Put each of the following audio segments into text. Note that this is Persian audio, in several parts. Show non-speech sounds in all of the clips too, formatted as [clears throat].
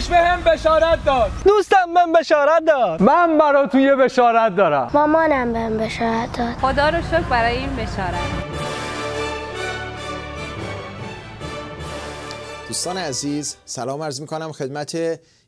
مامانیش به هم بشارت داد دوستم من بشارت داد من براتون یه بشارت دارم مامانم به هم بشارت داد خدا رو شکر برای این بشارت دوستان عزیز سلام عرض می کنم خدمت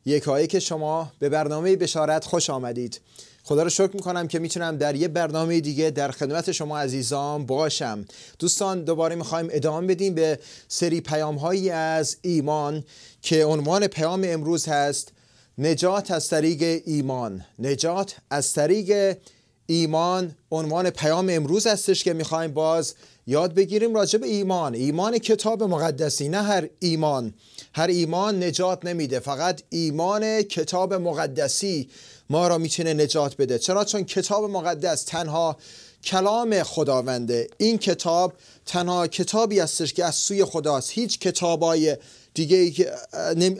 یکایی که شما به برنامه بشارت خوش آمدید خدا رو شکر میکنم که میتونم در یه برنامه دیگه در خدمت شما عزیزان باشم دوستان دوباره میخوایم ادامه بدیم به سری پیام هایی از ایمان که عنوان پیام امروز هست نجات از طریق ایمان نجات از طریق ایمان عنوان پیام امروز هستش که میخوایم باز یاد بگیریم راجع به ایمان ایمان کتاب مقدسی نه هر ایمان هر ایمان نجات نمیده فقط ایمان کتاب مقدسی ما را میتونه نجات بده چرا چون کتاب مقدس تنها کلام خداونده این کتاب تنها کتابی هستش که از سوی خداست هیچ کتابای دیگه که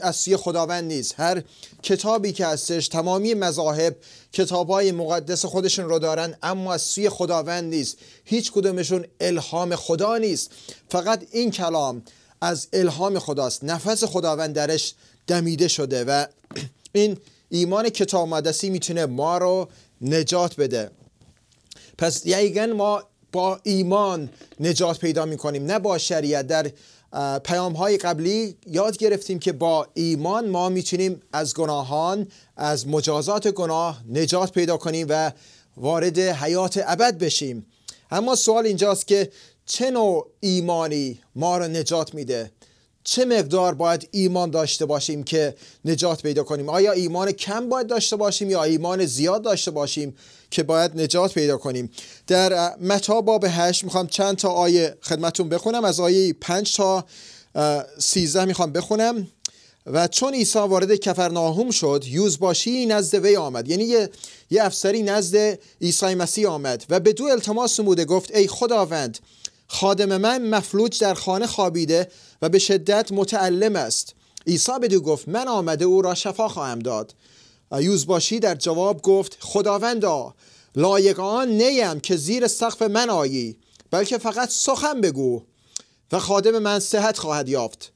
از سوی خداوند نیست هر کتابی که هستش تمامی مذاهب کتابای مقدس خودشون رو دارن اما از سوی خداوند نیست هیچ کدومشون الهام خدا نیست فقط این کلام از الهام خداست نفس خداوند درش دمیده شده و [clears throat] این ایمان کتاب مقدسی میتونه ما رو نجات بده پس یعنی ما با ایمان نجات پیدا میکنیم نه با شریعت در پیام های قبلی یاد گرفتیم که با ایمان ما میتونیم از گناهان از مجازات گناه نجات پیدا کنیم و وارد حیات ابد بشیم اما سوال اینجاست که چه نوع ایمانی ما رو نجات میده چه مقدار باید ایمان داشته باشیم که نجات پیدا کنیم آیا ایمان کم باید داشته باشیم یا ایمان زیاد داشته باشیم که باید نجات پیدا کنیم در متا باب 8 میخوام چند تا آیه خدمتون بخونم از آیه 5 تا 13 میخوام بخونم و چون عیسی وارد کفرناهم شد یوزباشی نزد وی آمد یعنی یه, یه افسری نزد عیسی مسیح آمد و به دو التماس نموده گفت ای خداوند خادم من مفلوج در خانه خوابیده و به شدت متعلم است عیسی دو گفت من آمده او را شفا خواهم داد یوزباشی در جواب گفت خداوندا لایق آن نیم که زیر سقف من آیی بلکه فقط سخن بگو و خادم من صحت خواهد یافت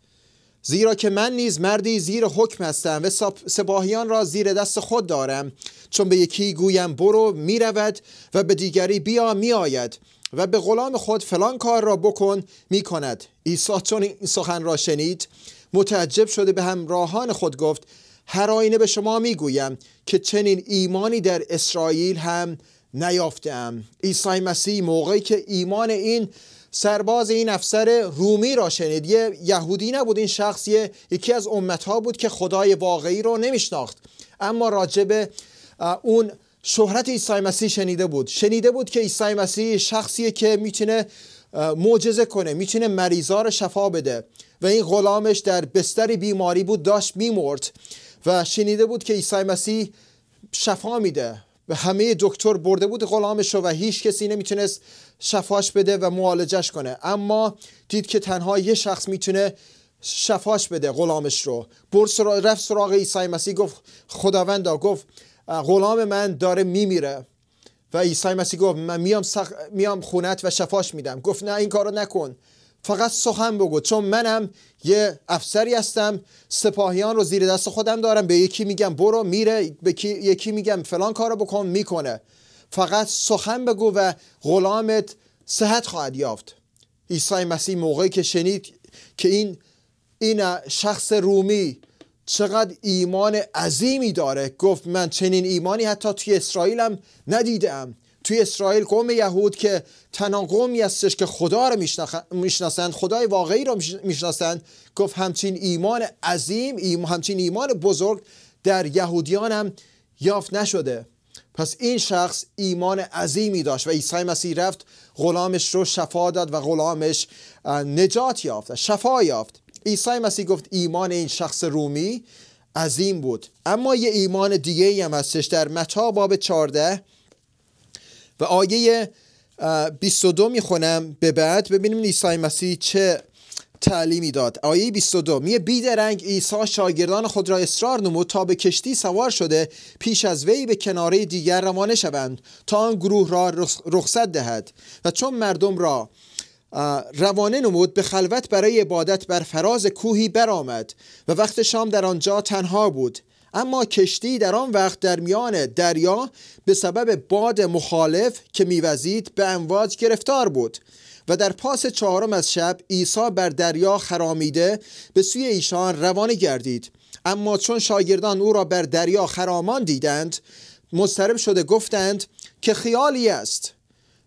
زیرا که من نیز مردی زیر حکم هستم و سپاهیان را زیر دست خود دارم چون به یکی گویم برو میرود و به دیگری بیا میآید و به غلام خود فلان کار را بکن می کند ایسا چون این سخن را شنید متعجب شده به همراهان خود گفت هر آینه به شما می گویم که چنین ایمانی در اسرائیل هم نیافتم عیسی مسیح موقعی که ایمان این سرباز این افسر رومی را شنید یه یهودی نبود این شخص یکی از امتها بود که خدای واقعی رو نمیشناخت اما راجب اون شهرت عیسی مسیح شنیده بود شنیده بود که عیسی مسیح شخصیه که میتونه معجزه کنه میتونه مریضا رو شفا بده و این غلامش در بستر بیماری بود داشت میمرد و شنیده بود که عیسی مسیح شفا میده و همه دکتر برده بود غلامش رو و هیچ کسی نمیتونست شفاش بده و معالجش کنه اما دید که تنها یه شخص میتونه شفاش بده غلامش رو برد رفت سراغ عیسی مسیح گفت خداوندا گفت غلام من داره میمیره و عیسی مسیح گفت من میام, سخ... میام خونت و شفاش میدم گفت نه این کارو نکن فقط سخن بگو چون منم یه افسری هستم سپاهیان رو زیر دست خودم دارم به یکی میگم برو میره به یکی میگم فلان کارو بکن میکنه فقط سخن بگو و غلامت صحت خواهد یافت عیسی مسیح موقعی که شنید که این این شخص رومی چقدر ایمان عظیمی داره گفت من چنین ایمانی حتی توی اسرائیل هم ندیدم توی اسرائیل قوم یهود که تنها قومی هستش که خدا رو میشناسند خدای واقعی رو میشناسند گفت همچین ایمان عظیم همچین ایمان بزرگ در یهودیان هم یافت نشده پس این شخص ایمان عظیمی داشت و عیسی مسیح رفت غلامش رو شفا داد و غلامش نجات یافت شفا یافت عیسی مسیح گفت ایمان این شخص رومی عظیم بود اما یه ایمان دیگه هم هستش در متا باب 14 و آیه 22 میخونم به بعد ببینیم عیسی مسیح چه تعلیمی داد آیه 22 میه بیدرنگ عیسی شاگردان خود را اصرار نمود تا به کشتی سوار شده پیش از وی به کناره دیگر روانه شوند تا آن گروه را رخصت دهد و چون مردم را روانه نمود به خلوت برای عبادت بر فراز کوهی برآمد و وقت شام در آنجا تنها بود اما کشتی در آن وقت در میان دریا به سبب باد مخالف که میوزید به امواج گرفتار بود و در پاس چهارم از شب عیسی بر دریا خرامیده به سوی ایشان روانه گردید اما چون شاگردان او را بر دریا خرامان دیدند مضطرب شده گفتند که خیالی است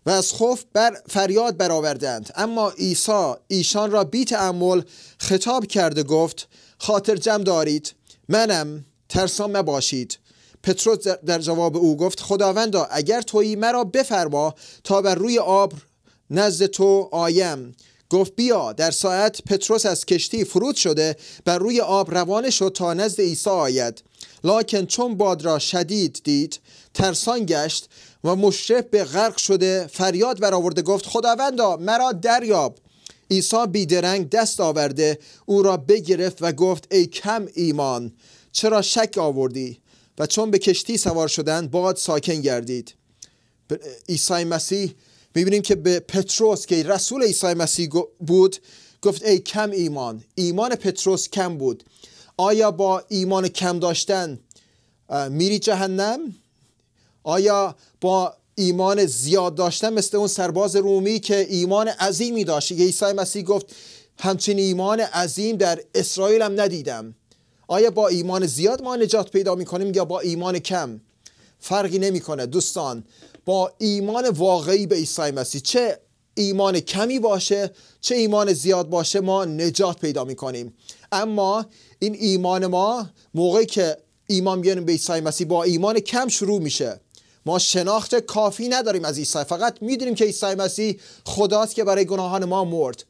و از خوف بر فریاد برآوردند اما عیسی ایشان را بی تعمل خطاب کرده گفت خاطر جمع دارید منم ترسان مباشید پتروس در جواب او گفت خداوندا اگر تویی مرا بفرما تا بر روی آب نزد تو آیم گفت بیا در ساعت پتروس از کشتی فرود شده بر روی آب روانه شد تا نزد عیسی آید لاکن چون باد را شدید دید ترسان گشت و مشرف به غرق شده فریاد برآورده گفت خداوندا مرا دریاب عیسی بیدرنگ دست آورده او را بگرفت و گفت ای کم ایمان چرا شک آوردی و چون به کشتی سوار شدند باد ساکن گردید عیسی مسیح میبینیم که به پتروس که رسول عیسی مسیح بود گفت ای کم ایمان ایمان پتروس کم بود آیا با ایمان کم داشتن میری جهنم آیا با ایمان زیاد داشتن مثل اون سرباز رومی که ایمان عظیمی داشت عیسی مسیح گفت همچین ایمان عظیم در اسرائیل هم ندیدم آیا با ایمان زیاد ما نجات پیدا کنیم یا با ایمان کم فرقی نمیکنه دوستان با ایمان واقعی به عیسی مسیح چه ایمان کمی باشه چه ایمان زیاد باشه ما نجات پیدا کنیم اما این ایمان ما موقعی که ایمان بیاریم به عیسی مسیح با ایمان کم شروع میشه ما شناخت کافی نداریم از عیسی فقط میدونیم که عیسی مسیح خداست که برای گناهان ما مرد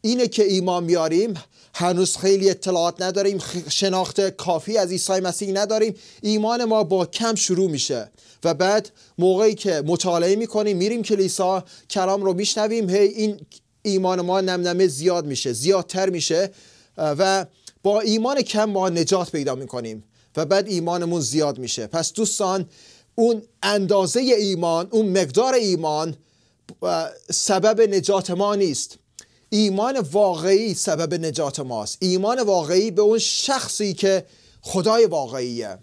اینه که ایمان میاریم هنوز خیلی اطلاعات نداریم شناخت کافی از عیسی مسیح نداریم ایمان ما با کم شروع میشه و بعد موقعی که مطالعه میکنیم میریم کلیسا کلام رو میشنویم هی این ایمان ما نمنمه زیاد میشه زیادتر میشه و با ایمان کم ما نجات پیدا میکنیم و بعد ایمانمون زیاد میشه پس دوستان اون اندازه ایمان اون مقدار ایمان سبب نجات ما نیست ایمان واقعی سبب نجات ماست ایمان واقعی به اون شخصی که خدای واقعیه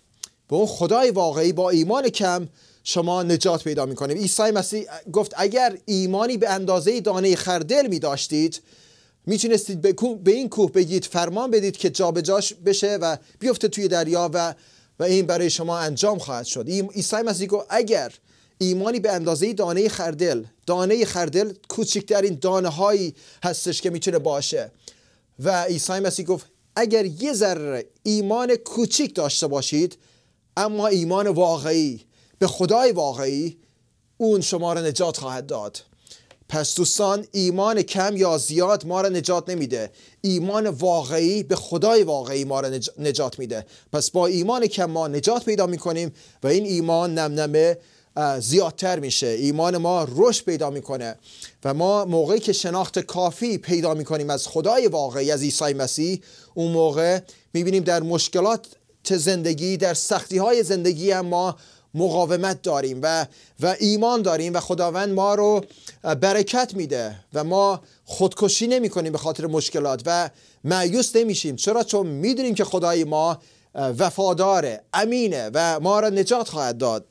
به اون خدای واقعی با ایمان کم شما نجات پیدا کنیم عیسی مسیح گفت اگر ایمانی به اندازه دانه خردل می داشتید میتونستید به, به این کوه بگید فرمان بدید که جابجاش بشه و بیفته توی دریا و و این برای شما انجام خواهد شد عیسی مسیح گفت اگر ایمانی به اندازه دانه خردل دانه خردل کوچکترین دانه هایی هستش که میتونه باشه و عیسی مسیح گفت اگر یه ذره ایمان کوچیک داشته باشید اما ایمان واقعی به خدای واقعی اون شما را نجات خواهد داد پس دوستان ایمان کم یا زیاد ما را نجات نمیده ایمان واقعی به خدای واقعی ما را نجات میده پس با ایمان کم ما نجات پیدا میکنیم و این ایمان نمنمه زیادتر میشه ایمان ما رشد پیدا میکنه و ما موقعی که شناخت کافی پیدا میکنیم از خدای واقعی از عیسی مسیح اون موقع میبینیم در مشکلات زندگی در سختی های زندگی ما مقاومت داریم و و ایمان داریم و خداوند ما رو برکت میده و ما خودکشی نمی کنیم به خاطر مشکلات و معیوس نمیشیم چرا چون میدونیم که خدای ما وفاداره امینه و ما را نجات خواهد داد [clears throat]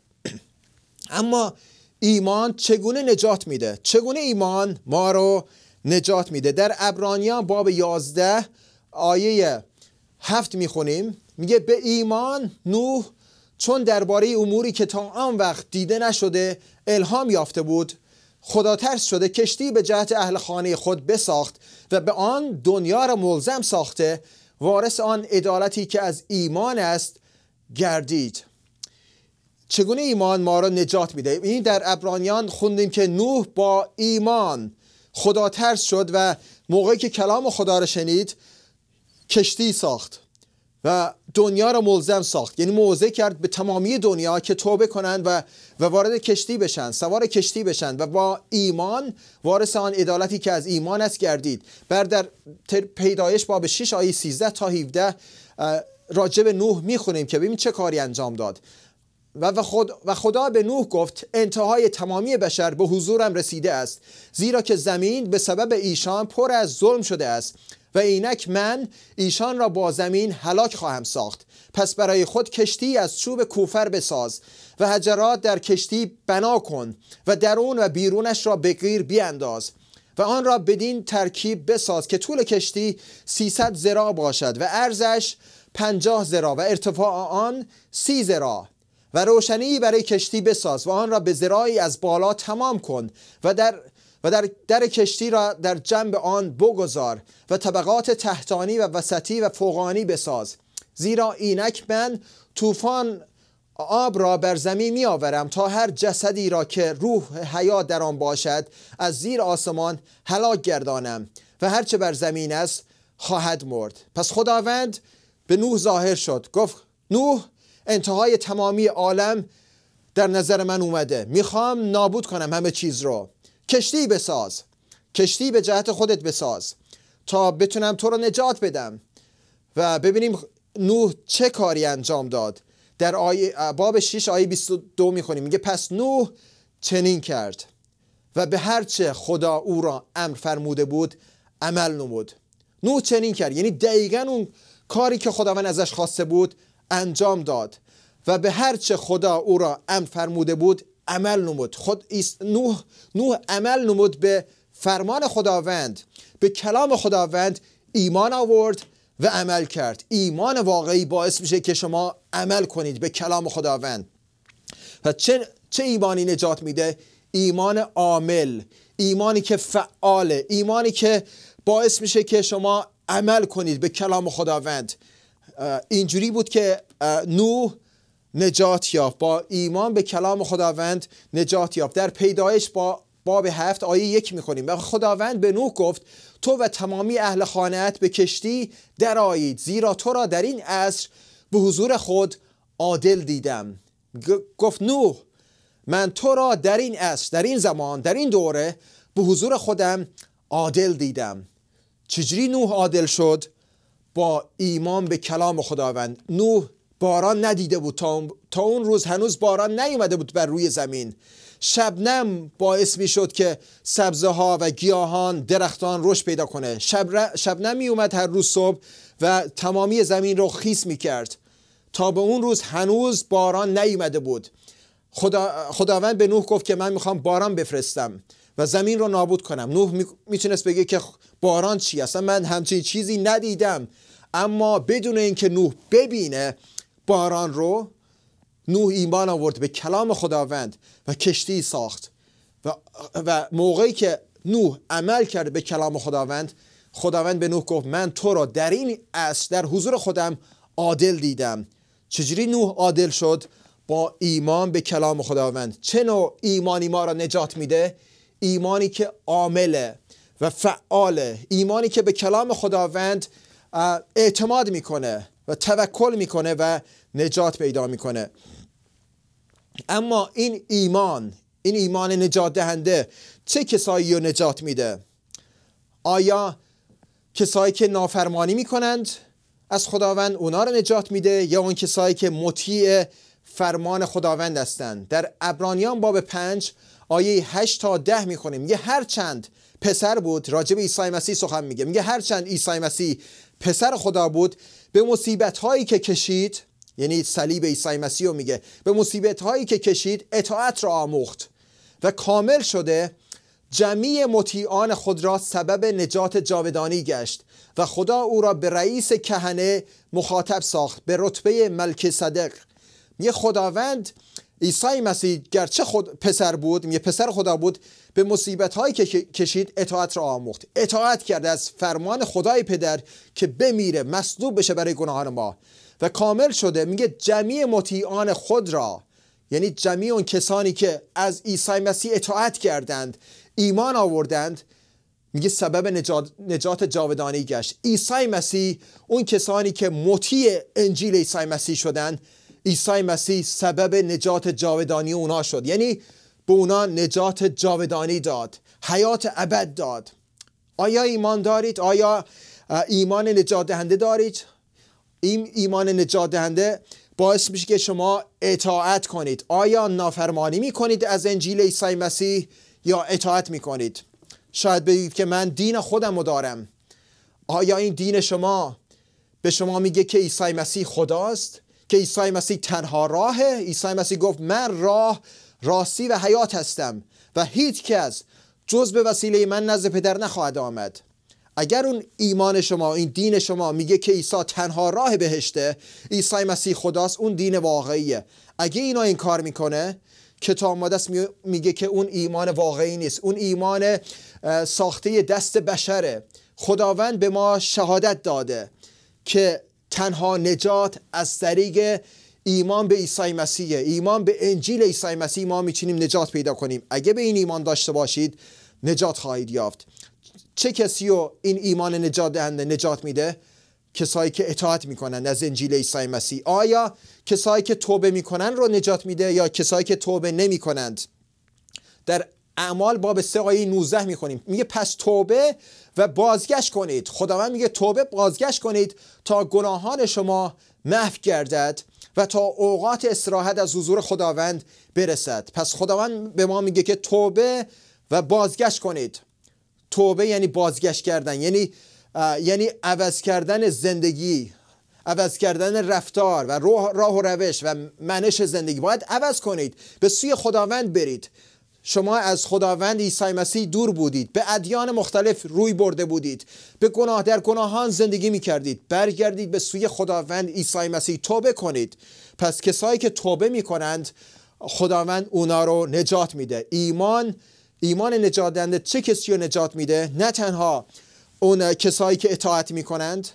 اما ایمان چگونه نجات میده چگونه ایمان ما رو نجات میده در ابرانیان باب 11 آیه هفت میخونیم میگه به ایمان نوح چون درباره اموری که تا آن وقت دیده نشده الهام یافته بود خدا ترس شده کشتی به جهت اهل خانه خود بساخت و به آن دنیا را ملزم ساخته وارث آن عدالتی که از ایمان است گردید چگونه ایمان ما را نجات میده این در ابرانیان خوندیم که نوح با ایمان خدا ترس شد و موقعی که کلام خدا را شنید کشتی ساخت و دنیا را ملزم ساخت یعنی موضع کرد به تمامی دنیا که توبه کنند و و وارد کشتی بشن سوار کشتی بشن و با ایمان وارث آن عدالتی که از ایمان است گردید بر در پیدایش باب 6 آیه 13 تا 17 راجب نوح میخونیم که ببین چه کاری انجام داد و, و خدا به نوح گفت انتهای تمامی بشر به حضورم رسیده است زیرا که زمین به سبب ایشان پر از ظلم شده است و اینک من ایشان را با زمین هلاک خواهم ساخت پس برای خود کشتی از چوب کوفر بساز و حجرات در کشتی بنا کن و درون و بیرونش را به غیر بیانداز و آن را بدین ترکیب بساز که طول کشتی 300 زرا باشد و ارزش 50 زرا و ارتفاع آن 30 زرا و روشنی برای کشتی بساز و آن را به زرایی از بالا تمام کن و در و در در کشتی را در جنب آن بگذار و طبقات تحتانی و وسطی و فوقانی بساز زیرا اینک من طوفان آب را بر زمین می آورم تا هر جسدی را که روح حیات در آن باشد از زیر آسمان هلاک گردانم و هرچه بر زمین است خواهد مرد پس خداوند به نوح ظاهر شد گفت نوح انتهای تمامی عالم در نظر من اومده میخوام نابود کنم همه چیز رو کشتی بساز کشتی به جهت خودت بساز تا بتونم تو رو نجات بدم و ببینیم نوح چه کاری انجام داد در آیه باب 6 آیه 22 میخونیم میگه پس نوح چنین کرد و به هرچه خدا او را امر فرموده بود عمل نمود نوح چنین کرد یعنی دقیقا اون کاری که خداوند ازش خواسته بود انجام داد و به هرچه خدا او را امر فرموده بود عمل نمود خود نوح, نوح عمل نمود به فرمان خداوند به کلام خداوند ایمان آورد و عمل کرد ایمان واقعی باعث میشه که شما عمل کنید به کلام خداوند و چه, چه ایمانی نجات میده ایمان عامل ایمانی که فعاله ایمانی که باعث میشه که شما عمل کنید به کلام خداوند اینجوری بود که نوح نجات یافت با ایمان به کلام خداوند نجات یافت در پیدایش با باب هفت آیه یک میخونیم و خداوند به نوح گفت تو و تمامی اهل خانهت به کشتی درآیید زیرا تو را در این عصر به حضور خود عادل دیدم گفت نوح من تو را در این عصر در این زمان در این دوره به حضور خودم عادل دیدم چجوری نوح عادل شد با ایمان به کلام خداوند نوح باران ندیده بود تا اون روز هنوز باران نیومده بود بر روی زمین شبنم باعث می شد که سبزه ها و گیاهان درختان رشد پیدا کنه شب شبنم می اومد هر روز صبح و تمامی زمین رو خیس می کرد تا به اون روز هنوز باران نیومده بود خدا، خداوند به نوح گفت که من میخوام باران بفرستم و زمین رو نابود کنم نوح میتونست بگه که باران چی اصلا من همچین چیزی ندیدم اما بدون اینکه نوح ببینه باران رو نوح ایمان آورد به کلام خداوند و کشتی ساخت و, و موقعی که نوح عمل کرد به کلام خداوند خداوند به نوح گفت من تو را در این اصل در حضور خودم عادل دیدم چجوری نوح عادل شد با ایمان به کلام خداوند چه نوع ایمانی ما را نجات میده ایمانی که عامله و فعاله ایمانی که به کلام خداوند اعتماد میکنه و توکل میکنه و نجات پیدا میکنه اما این ایمان این ایمان نجات دهنده چه کسایی رو نجات میده آیا کسایی که نافرمانی میکنند از خداوند اونا رو نجات میده یا اون کسایی که مطیع فرمان خداوند هستند در ابرانیان باب پنج آیه 8 تا ده میخونیم یه هر چند پسر بود راجب ایسای مسیح سخن میگه میگه هرچند ایسای مسیح پسر خدا بود به مصیبت هایی که کشید یعنی صلیب عیسی مسیح میگه به مصیبت هایی که کشید اطاعت را آموخت و کامل شده جمیع مطیعان خود را سبب نجات جاودانی گشت و خدا او را به رئیس کهنه مخاطب ساخت به رتبه ملک صدق یه خداوند عیسی مسیح گرچه خود پسر بود یه پسر خدا بود به مصیبت هایی که کشید اطاعت را آموخت اطاعت کرد از فرمان خدای پدر که بمیره مصلوب بشه برای گناهان ما و کامل شده میگه جمعی مطیعان خود را یعنی جمعی اون کسانی که از عیسی مسیح اطاعت کردند ایمان آوردند میگه سبب نجات, نجات جاودانی گشت عیسی مسیح اون کسانی که مطیع انجیل عیسی مسیح شدند عیسی مسیح سبب نجات جاودانی اونا شد یعنی به اونا نجات جاودانی داد حیات ابد داد آیا ایمان دارید آیا ایمان نجات دهنده دارید این ایمان نجات دهنده باعث میشه که شما اطاعت کنید آیا نافرمانی میکنید از انجیل عیسی مسیح یا اطاعت میکنید شاید بگید که من دین خودم رو دارم آیا این دین شما به شما میگه که عیسی مسیح خداست که عیسی مسیح تنها راهه عیسی مسیح گفت من راه راستی و حیات هستم و هیچ کس جز به وسیله من نزد پدر نخواهد آمد اگر اون ایمان شما این دین شما میگه که عیسی تنها راه بهشته عیسی مسیح خداست اون دین واقعیه اگه اینا این کار میکنه کتاب مقدس میگه که اون ایمان واقعی نیست اون ایمان ساخته دست بشره خداوند به ما شهادت داده که تنها نجات از طریق ایمان به عیسی مسیح ایمان به انجیل عیسی مسیح ما میتونیم نجات پیدا کنیم اگه به این ایمان داشته باشید نجات خواهید یافت چه کسی رو این ایمان نجات دهنده نجات میده کسایی که اطاعت میکنن از انجیل عیسی مسیح آیا کسایی که توبه میکنن رو نجات میده یا کسایی که توبه نمیکنند در اعمال باب 3 آیه 19 میخونیم میگه پس توبه و بازگشت کنید خداوند میگه توبه بازگشت کنید تا گناهان شما محو گردد و تا اوقات استراحت از حضور خداوند برسد پس خداوند به ما میگه که توبه و بازگشت کنید توبه یعنی بازگشت کردن یعنی یعنی عوض کردن زندگی عوض کردن رفتار و راه و روش و منش زندگی باید عوض کنید به سوی خداوند برید شما از خداوند عیسی مسیح دور بودید به ادیان مختلف روی برده بودید به گناه در گناهان زندگی می کردید برگردید به سوی خداوند عیسی مسیح توبه کنید پس کسایی که توبه می کنند خداوند اونا رو نجات میده ایمان ایمان نجات دهنده چه کسی رو نجات میده نه تنها اون کسایی که اطاعت می کنند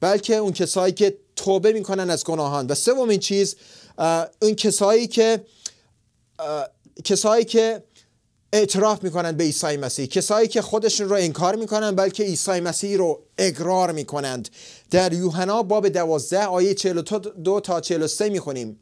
بلکه اون کسایی که توبه میکنن از گناهان و سومین چیز اون کسایی که کسایی که اعتراف میکنن به عیسی مسیح کسایی که خودشون رو انکار میکنن بلکه عیسی مسیح رو اقرار میکنند در یوحنا باب دوازده آیه 42 تا 43 میخونیم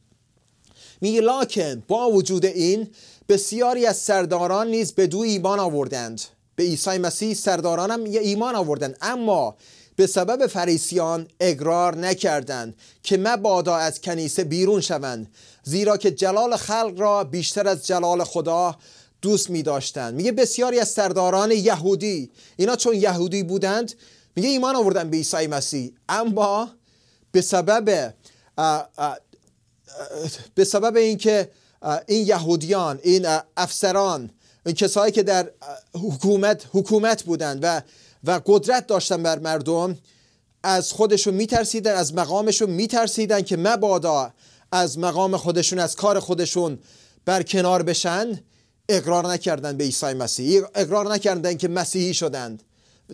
میگه لاکن با وجود این بسیاری از سرداران نیز به دو ایمان آوردند به عیسی مسیح سرداران هم ایمان آوردند اما به سبب فریسیان اقرار نکردند که مبادا از کنیسه بیرون شوند زیرا که جلال خلق را بیشتر از جلال خدا دوست می میگه بسیاری از سرداران یهودی اینا چون یهودی بودند میگه ایمان آوردن به عیسی مسیح اما به سبب اه اه به سبب اینکه این یهودیان این افسران این کسایی که در حکومت حکومت بودند و و قدرت داشتن بر مردم از خودشون میترسیدن از مقامشون میترسیدن که مبادا از مقام خودشون از کار خودشون بر کنار بشن اقرار نکردن به عیسی مسیح اقرار نکردن که مسیحی شدند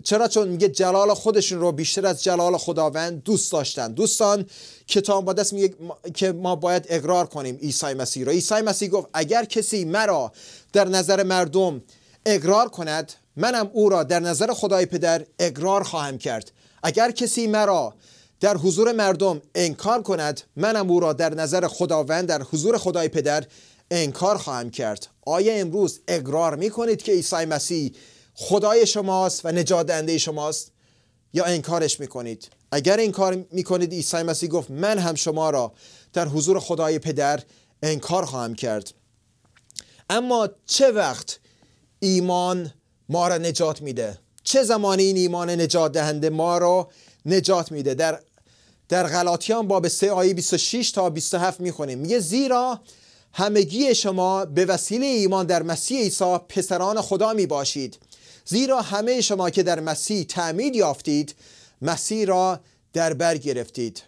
چرا چون میگه جلال خودشون رو بیشتر از جلال خداوند دوست داشتن دوستان کتاب دست میگه که ما باید اقرار کنیم عیسی مسیح رو عیسی مسیح گفت اگر کسی مرا در نظر مردم اقرار کند منم او را در نظر خدای پدر اقرار خواهم کرد اگر کسی مرا در حضور مردم انکار کند منم او را در نظر خداوند در حضور خدای پدر انکار خواهم کرد آیا امروز اقرار می کنید که عیسی مسیح خدای شماست و نجات دهنده شماست یا انکارش می کنید اگر انکار می کنید عیسی مسیح گفت من هم شما را در حضور خدای پدر انکار خواهم کرد اما چه وقت ایمان ما را نجات میده چه زمانی این ایمان نجات دهنده ما را نجات میده در در غلاطیان باب 3 آیه 26 تا 27 میخونیم میگه زیرا همگی شما به وسیله ایمان در مسیح عیسی پسران خدا می باشید زیرا همه شما که در مسیح تعمید یافتید مسیح را در بر گرفتید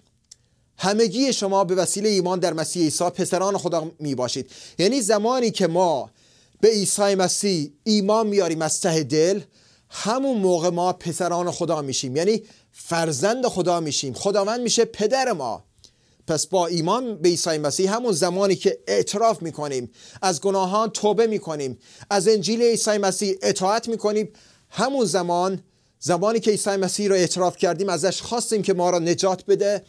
همگی شما به وسیله ایمان در مسیح عیسی پسران خدا می باشید یعنی زمانی که ما به عیسی مسیح ایمان میاریم از ته دل همون موقع ما پسران خدا میشیم یعنی فرزند خدا میشیم خداوند میشه پدر ما پس با ایمان به عیسی مسیح همون زمانی که اعتراف میکنیم از گناهان توبه میکنیم از انجیل عیسی مسیح اطاعت میکنیم همون زمان زمانی که عیسی مسیح رو اعتراف کردیم ازش خواستیم که ما را نجات بده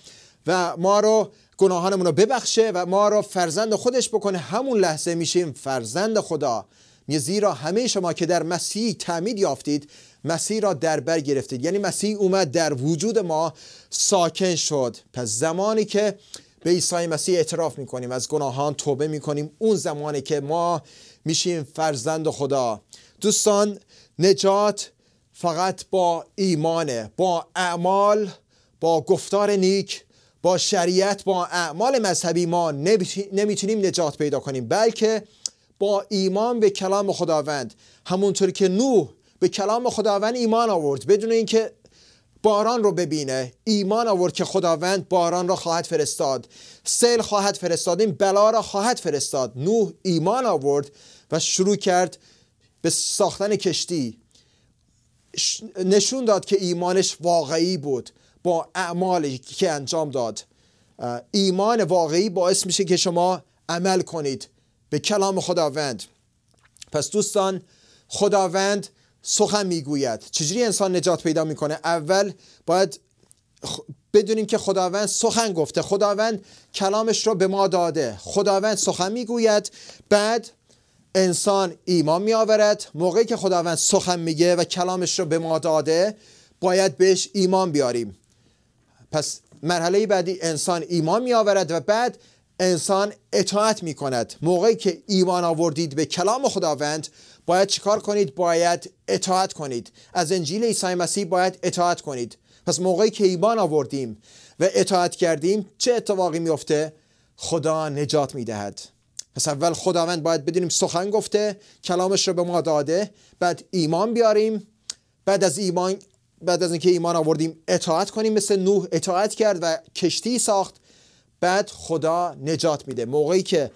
و ما رو گناهانمون رو ببخشه و ما رو فرزند خودش بکنه همون لحظه میشیم فرزند خدا یه یعنی زیرا همه شما که در مسیح تعمید یافتید مسیح را در بر گرفتید یعنی مسیح اومد در وجود ما ساکن شد پس زمانی که به عیسی مسیح اعتراف میکنیم از گناهان توبه میکنیم اون زمانی که ما میشیم فرزند خدا دوستان نجات فقط با ایمانه با اعمال با گفتار نیک با شریعت با اعمال مذهبی ما نمیتونیم نجات پیدا کنیم بلکه با ایمان به کلام خداوند همونطور که نوح به کلام خداوند ایمان آورد بدون اینکه باران رو ببینه ایمان آورد که خداوند باران را خواهد فرستاد سیل خواهد فرستاد این بلا را خواهد فرستاد نوح ایمان آورد و شروع کرد به ساختن کشتی نشون داد که ایمانش واقعی بود با اعمالی که انجام داد ایمان واقعی باعث میشه که شما عمل کنید به کلام خداوند پس دوستان خداوند سخن میگوید چجوری انسان نجات پیدا میکنه اول باید بدونیم که خداوند سخن گفته خداوند کلامش رو به ما داده خداوند سخن میگوید بعد انسان ایمان آورد. موقعی که خداوند سخن میگه و کلامش رو به ما داده باید بهش ایمان بیاریم پس مرحله بعدی انسان ایمان می آورد و بعد انسان اطاعت می کند موقعی که ایمان آوردید به کلام خداوند باید چیکار کنید باید اطاعت کنید از انجیل عیسی مسیح باید اطاعت کنید پس موقعی که ایمان آوردیم و اطاعت کردیم چه اتفاقی میفته خدا نجات میدهد پس اول خداوند باید بدونیم سخن گفته کلامش رو به ما داده بعد ایمان بیاریم بعد از ایمان بعد از اینکه ایمان آوردیم اطاعت کنیم مثل نوح اطاعت کرد و کشتی ساخت بعد خدا نجات میده موقعی که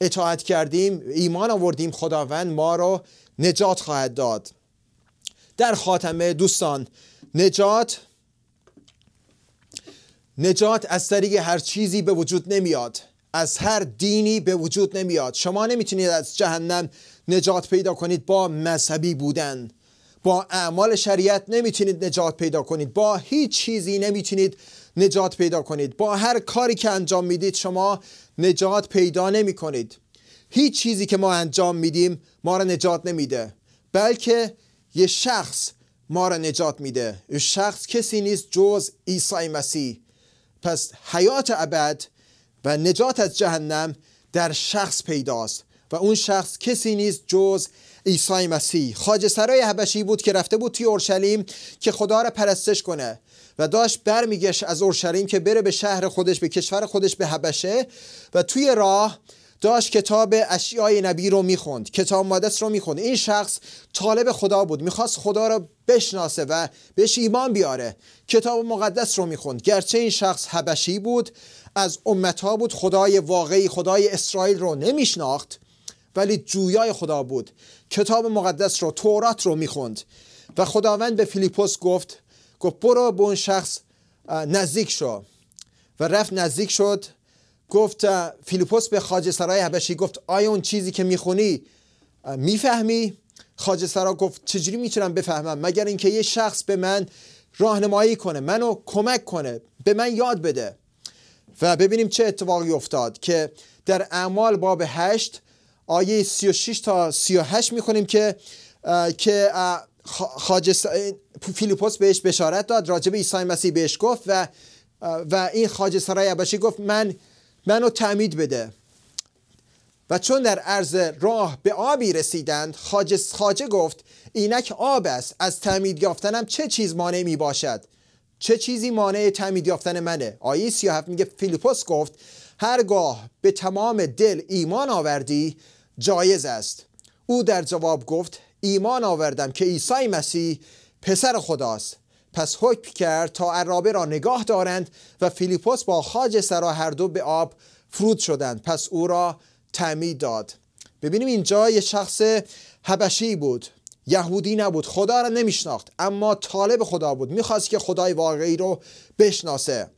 اطاعت کردیم ایمان آوردیم خداوند ما رو نجات خواهد داد در خاتمه دوستان نجات نجات از طریق هر چیزی به وجود نمیاد از هر دینی به وجود نمیاد شما نمیتونید از جهنم نجات پیدا کنید با مذهبی بودن با اعمال شریعت نمیتونید نجات پیدا کنید با هیچ چیزی نمیتونید نجات پیدا کنید با هر کاری که انجام میدید شما نجات پیدا نمی کنید هیچ چیزی که ما انجام میدیم ما را نجات نمیده بلکه یه شخص ما را نجات میده شخص کسی نیست جز عیسی مسیح پس حیات ابد و نجات از جهنم در شخص پیداست و اون شخص کسی نیست جز عیسی مسیح خاج سرای حبشی بود که رفته بود توی اورشلیم که خدا را پرستش کنه و داشت برمیگشت از اورشلیم که بره به شهر خودش به کشور خودش به هبشه و توی راه داشت کتاب اشیای نبی رو میخوند کتاب مقدس رو میخوند این شخص طالب خدا بود میخواست خدا رو بشناسه و بهش ایمان بیاره کتاب مقدس رو میخوند گرچه این شخص حبشی بود از امتها بود خدای واقعی خدای اسرائیل رو نمیشناخت ولی جویای خدا بود کتاب مقدس رو تورات رو میخوند و خداوند به فیلیپوس گفت گفت برو به اون شخص نزدیک شو و رفت نزدیک شد گفت فیلیپوس به خاج سرای حبشی گفت آیا اون چیزی که میخونی میفهمی خاج سرا گفت چجوری میتونم بفهمم مگر اینکه یه شخص به من راهنمایی کنه منو کمک کنه به من یاد بده و ببینیم چه اتفاقی افتاد که در اعمال باب هشت آیه 36 تا 38 میخونیم که که خاجست... فیلیپوس بهش بشارت داد راجب عیسی مسیح بهش گفت و و این خاج سرای عباشی گفت من منو تعمید بده و چون در عرض راه به آبی رسیدند خاجه, خاجه گفت اینک آب است از تعمید یافتنم چه چیز مانع می باشد چه چیزی مانع تعمید یافتن منه آیه 37 میگه فیلیپوس گفت هرگاه به تمام دل ایمان آوردی جایز است او در جواب گفت ایمان آوردم که عیسی مسیح پسر خداست پس حکم کرد تا عرابه را نگاه دارند و فیلیپوس با خاج سرا هر دو به آب فرود شدند پس او را تعمید داد ببینیم اینجا یه شخص هبشی بود یهودی نبود خدا را نمیشناخت اما طالب خدا بود میخواست که خدای واقعی رو بشناسه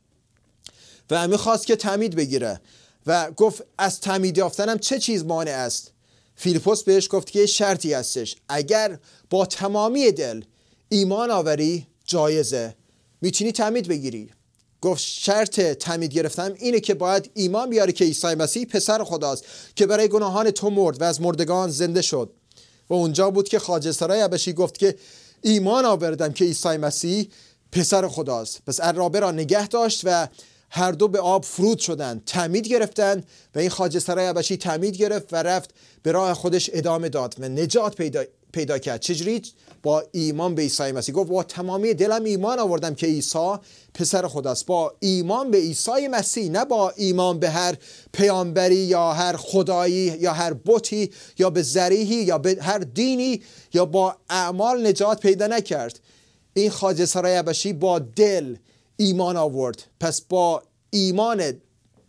و میخواست که تعمید بگیره و گفت از تعمید یافتنم چه چیز مانع است فیلیپوس بهش گفت که شرطی هستش اگر با تمامی دل ایمان آوری جایزه میتونی تمید بگیری گفت شرط تمید گرفتم اینه که باید ایمان بیاری که عیسی مسیح پسر خداست که برای گناهان تو مرد و از مردگان زنده شد و اونجا بود که خاجه سرای ابشی گفت که ایمان آوردم که عیسی مسیح پسر خداست پس عرابه را نگه داشت و هر دو به آب فرود شدند تعمید گرفتند و این خاجه سرای ابشی تعمید گرفت و رفت به راه خودش ادامه داد و نجات پیدا, پیدا کرد چجوری با ایمان به عیسی مسیح گفت با تمامی دلم ایمان آوردم که عیسی پسر خداست با ایمان به عیسی مسیح نه با ایمان به هر پیامبری یا هر خدایی یا هر بتی یا به ذریحی یا به هر دینی یا با اعمال نجات پیدا نکرد این خاجه سرای با دل ایمان آورد پس با ایمان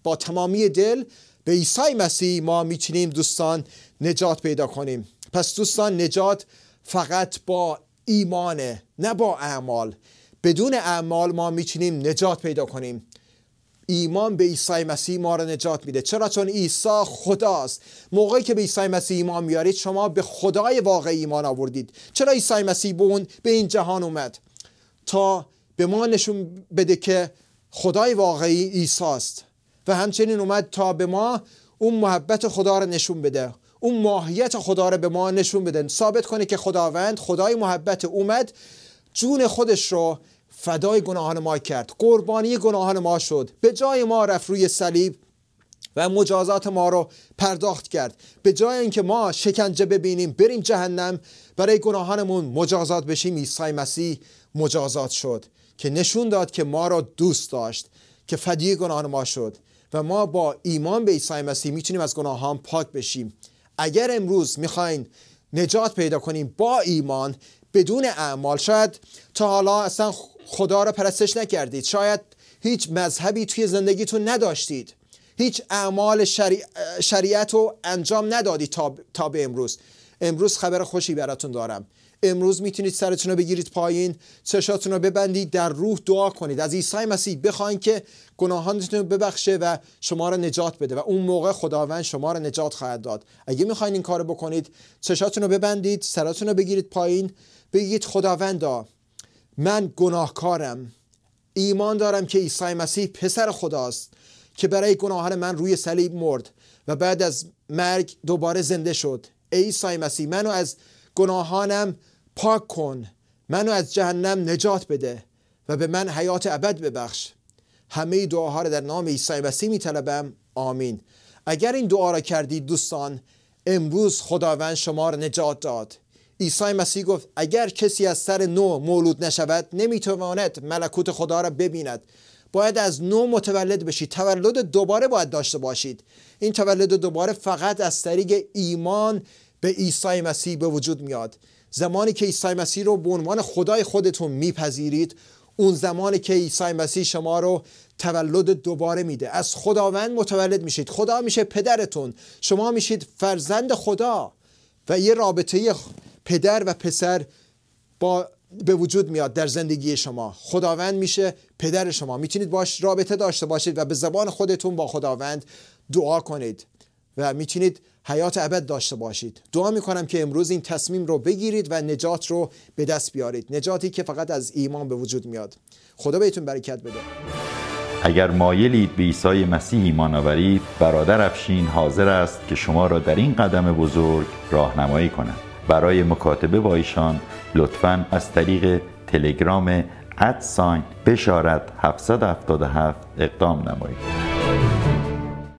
با تمامی دل به عیسی مسیح ما میتونیم دوستان نجات پیدا کنیم پس دوستان نجات فقط با ایمانه نه با اعمال بدون اعمال ما میتونیم نجات پیدا کنیم ایمان به عیسی مسیح ما را نجات میده چرا چون عیسی خداست موقعی که به عیسی مسیح ایمان میارید شما به خدای واقعی ایمان آوردید چرا عیسی مسیح به اون به این جهان اومد تا به ما نشون بده که خدای واقعی ایساست و همچنین اومد تا به ما اون محبت خدا رو نشون بده اون ماهیت خدا رو به ما نشون بده ثابت کنه که خداوند خدای محبت اومد جون خودش رو فدای گناهان ما کرد قربانی گناهان ما شد به جای ما رفت روی صلیب و مجازات ما رو پرداخت کرد به جای اینکه ما شکنجه ببینیم بریم جهنم برای گناهانمون مجازات بشیم عیسی مسیح مجازات شد که نشون داد که ما را دوست داشت که فدیه گناهان ما شد و ما با ایمان به عیسی مسیح میتونیم از گناهان پاک بشیم اگر امروز میخواین نجات پیدا کنیم با ایمان بدون اعمال شاید تا حالا اصلا خدا را پرستش نکردید شاید هیچ مذهبی توی زندگیتون نداشتید هیچ اعمال شریعتو شریعت رو انجام ندادید تا, تا به امروز امروز خبر خوشی براتون دارم امروز میتونید سرتون رو بگیرید پایین چشاتون رو ببندید در روح دعا کنید از عیسی مسیح بخواین که گناهانتون رو ببخشه و شما رو نجات بده و اون موقع خداوند شما رو نجات خواهد داد اگه میخواین این کار بکنید چشاتون رو ببندید سرتون رو بگیرید پایین بگید خداوندا من گناهکارم ایمان دارم که عیسی مسیح پسر خداست که برای گناهان من روی صلیب مرد و بعد از مرگ دوباره زنده شد ای عیسی مسیح منو از گناهانم پاک کن منو از جهنم نجات بده و به من حیات ابد ببخش همه دعاها را در نام عیسی مسیح می طلبم آمین اگر این دعا را کردید دوستان امروز خداوند شما را نجات داد عیسی مسیح گفت اگر کسی از سر نو مولود نشود نمیتواند ملکوت خدا را ببیند باید از نو متولد بشید تولد دوباره باید داشته باشید این تولد دوباره فقط از طریق ایمان به عیسی مسیح به وجود میاد زمانی که عیسی مسیح رو به عنوان خدای خودتون میپذیرید اون زمانی که عیسی مسیح شما رو تولد دوباره میده از خداوند متولد میشید خدا میشه پدرتون شما میشید فرزند خدا و یه رابطه پدر و پسر با به وجود میاد در زندگی شما خداوند میشه پدر شما میتونید باش رابطه داشته باشید و به زبان خودتون با خداوند دعا کنید و میتونید حیات ابد داشته باشید دعا میکنم که امروز این تصمیم رو بگیرید و نجات رو به دست بیارید نجاتی که فقط از ایمان به وجود میاد خدا بهتون برکت بده اگر مایلید به عیسی مسیح ایمان آورید برادر افشین حاضر است که شما را در این قدم بزرگ راهنمایی کند برای مکاتبه با ایشان لطفا از طریق تلگرام ادساین بشارت 777 اقدام نمایید